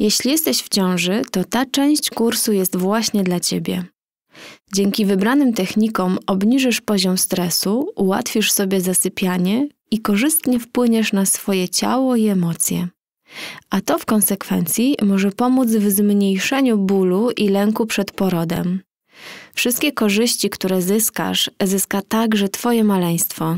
Jeśli jesteś w ciąży, to ta część kursu jest właśnie dla Ciebie. Dzięki wybranym technikom obniżysz poziom stresu, ułatwisz sobie zasypianie i korzystnie wpłyniesz na swoje ciało i emocje. A to w konsekwencji może pomóc w zmniejszeniu bólu i lęku przed porodem. Wszystkie korzyści, które zyskasz, zyska także Twoje maleństwo.